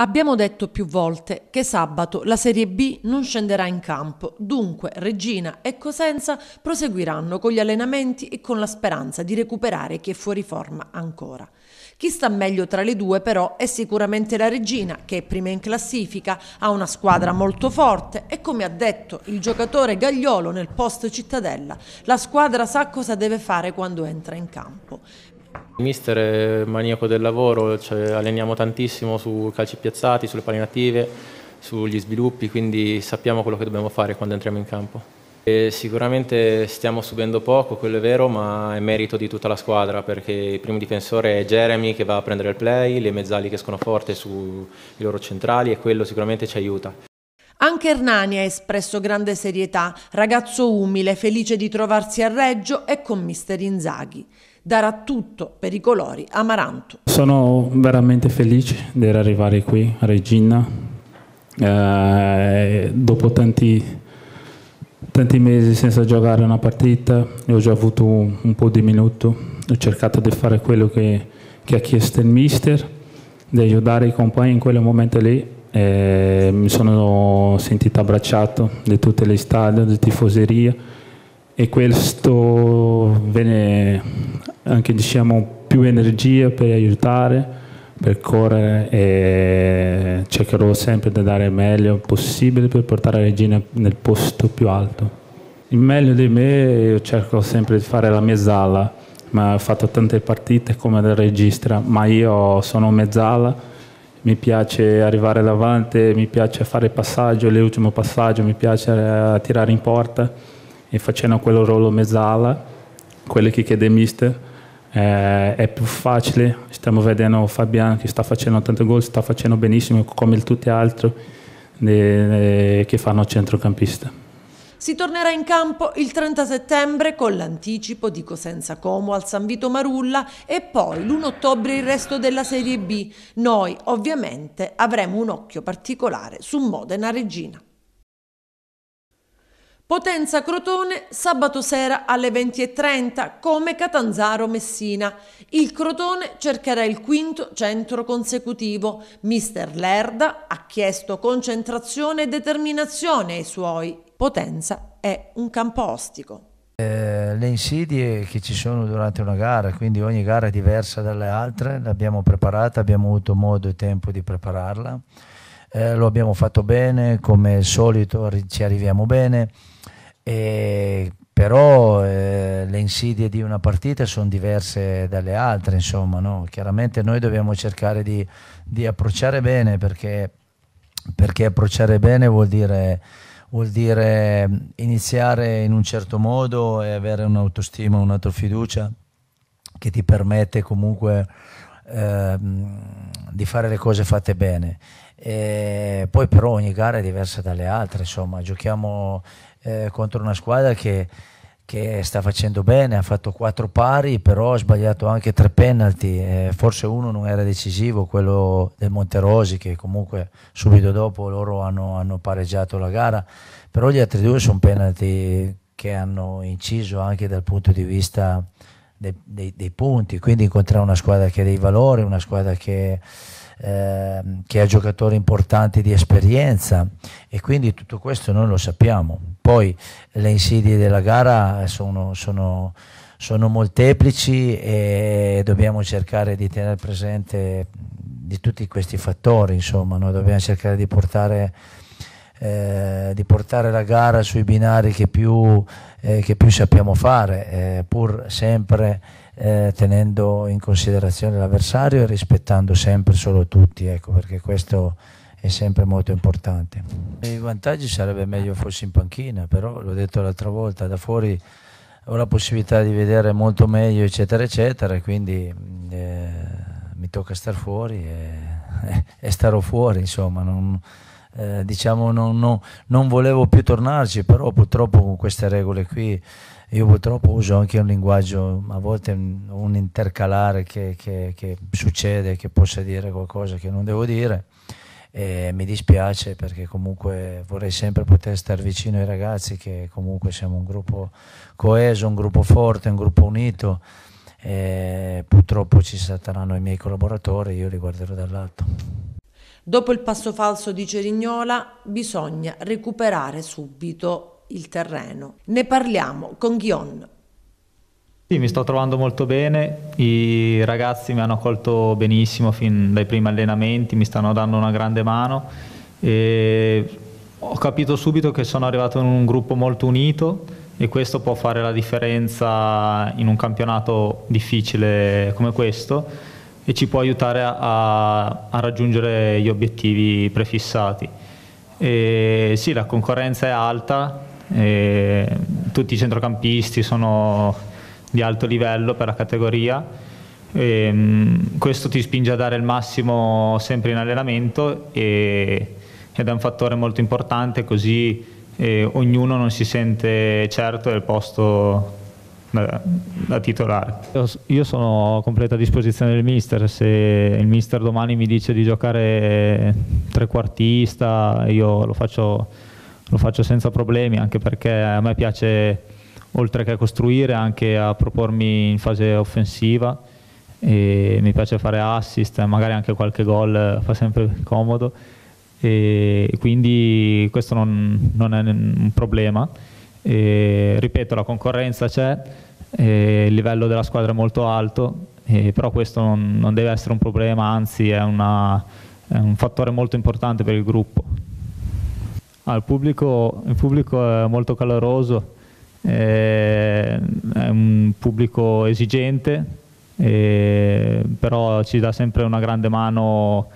Abbiamo detto più volte che sabato la Serie B non scenderà in campo, dunque Regina e Cosenza proseguiranno con gli allenamenti e con la speranza di recuperare chi è fuori forma ancora. Chi sta meglio tra le due però è sicuramente la Regina che è prima in classifica, ha una squadra molto forte e come ha detto il giocatore Gagliolo nel post Cittadella, la squadra sa cosa deve fare quando entra in campo mister è eh, maniaco del lavoro, cioè alleniamo tantissimo su calci piazzati, sulle palline attive, sugli sviluppi, quindi sappiamo quello che dobbiamo fare quando entriamo in campo. E sicuramente stiamo subendo poco, quello è vero, ma è merito di tutta la squadra perché il primo difensore è Jeremy che va a prendere il play, le mezzali che escono forte sui loro centrali e quello sicuramente ci aiuta. Anche Hernani ha espresso grande serietà, ragazzo umile, felice di trovarsi a Reggio e con mister Inzaghi darà tutto per i colori amaranto. Sono veramente felice di er arrivare qui a Regina. Eh, dopo tanti, tanti, mesi senza giocare una partita, ho già avuto un, un po' di minuto. Ho cercato di fare quello che, che, ha chiesto il mister, di aiutare i compagni in quel momento lì. Eh, mi sono sentito abbracciato da tutte le stadi, da tifoseria e questo viene anche diciamo, più energia per aiutare, per correre e cercherò sempre di dare il meglio possibile per portare la regina nel posto più alto. Il meglio di me io cerco sempre di fare la mezzala, ma ho fatto tante partite come da regista, ma io sono mezzala, mi piace arrivare davanti, mi piace fare il passaggio, l'ultimo passaggio, mi piace eh, tirare in porta e facendo quel ruolo mezzala, quello che chiede mister, eh, è più facile. Stiamo vedendo Fabian che sta facendo tanti gol, sta facendo benissimo come tutti gli altri eh, eh, che fanno centrocampista. Si tornerà in campo il 30 settembre con l'anticipo di Cosenza Como al San Vito Marulla e poi l'1 ottobre il resto della Serie B. Noi ovviamente avremo un occhio particolare su Modena Regina. Potenza Crotone sabato sera alle 20.30 come Catanzaro Messina. Il Crotone cercherà il quinto centro consecutivo. Mister Lerda ha chiesto concentrazione e determinazione ai suoi. Potenza è un campo ostico. Eh, le insidie che ci sono durante una gara, quindi ogni gara è diversa dalle altre, l'abbiamo preparata, abbiamo avuto modo e tempo di prepararla. Eh, lo abbiamo fatto bene, come al solito ci arriviamo bene e però eh, le insidie di una partita sono diverse dalle altre, insomma, no? chiaramente noi dobbiamo cercare di, di approcciare bene perché, perché, approcciare bene vuol dire, vuol dire, iniziare in un certo modo e avere un'autostima, un'autofiducia che ti permette comunque eh, di fare le cose fatte bene. E poi però ogni gara è diversa dalle altre, insomma, giochiamo eh, contro una squadra che, che, sta facendo bene, ha fatto quattro pari, però ha sbagliato anche tre penalti, eh, forse uno non era decisivo, quello del Monterosi che comunque subito dopo loro hanno, hanno pareggiato la gara, però gli altri due sono penalti che hanno inciso anche dal punto di vista dei, dei, dei punti, quindi incontrare una squadra che ha dei valori, una squadra che Ehm, che è giocatore importante di esperienza e quindi tutto questo noi lo sappiamo. Poi le insidie della gara sono, sono, sono molteplici e dobbiamo cercare di tenere presente di tutti questi fattori, insomma, noi dobbiamo cercare di portare... Eh, di portare la gara sui binari che più, eh, che più sappiamo fare, eh, pur sempre eh, tenendo in considerazione l'avversario e rispettando sempre solo tutti, ecco, perché questo è sempre molto importante. I vantaggi sarebbe meglio fossi in panchina, però l'ho detto l'altra volta, da fuori ho la possibilità di vedere molto meglio, eccetera, eccetera, quindi mm, eh, mi tocca star fuori e, e starò fuori, insomma. Non, eh, diciamo non, non, non, volevo più tornarci, però purtroppo con queste regole qui io purtroppo uso anche un linguaggio, a volte mm, un intercalare che, che, che succede, che possa dire qualcosa che non devo dire. E mi dispiace perché comunque vorrei sempre poter stare vicino ai ragazzi che comunque siamo un gruppo coeso, un gruppo forte, un gruppo unito e purtroppo ci saranno i miei collaboratori, io li guarderò dall'alto. Dopo il passo falso di Cerignola bisogna recuperare subito il terreno. Ne parliamo con Ghion. Sì, mi sto trovando molto bene, i ragazzi mi hanno accolto benissimo fin dai primi allenamenti, mi stanno dando una grande mano e ho capito subito che sono arrivato in un gruppo molto unito e questo può fare la differenza in un campionato difficile come questo e ci può aiutare a, a raggiungere gli obiettivi prefissati. E sì, la concorrenza è alta, tutti i centrocampisti sono di alto livello per la categoria, e, ehm, questo ti spinge a dare il massimo sempre in allenamento e, ed è un fattore molto importante così eh, ognuno non si sente certo del posto da, da titolare. Io, io sono a completa disposizione del mister, se il mister domani mi dice di giocare trequartista io lo faccio, lo faccio senza problemi, anche perché a me piace oltre che a costruire anche a propormi in fase offensiva e mi piace fare assist, magari anche qualche gol fa sempre comodo e quindi questo non, non è un problema. E, ripeto, la concorrenza c'è, il livello della squadra è molto alto, però questo non, non, deve essere un problema, anzi è, una, è, un fattore molto importante per il gruppo. Ah, il, pubblico, il, pubblico, è molto caloroso, è un pubblico esigente, però ci dà sempre una grande mano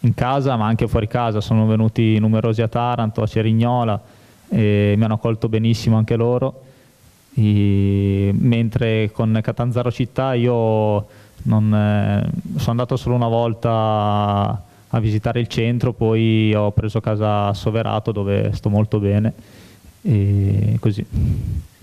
in casa ma anche fuori casa, sono venuti numerosi a Taranto, a Cerignola, e mi hanno accolto benissimo anche loro, e, mentre con Catanzaro città io non, eh, sono andato solo una volta a visitare il centro, poi ho preso casa a Soverato dove sto molto bene e così.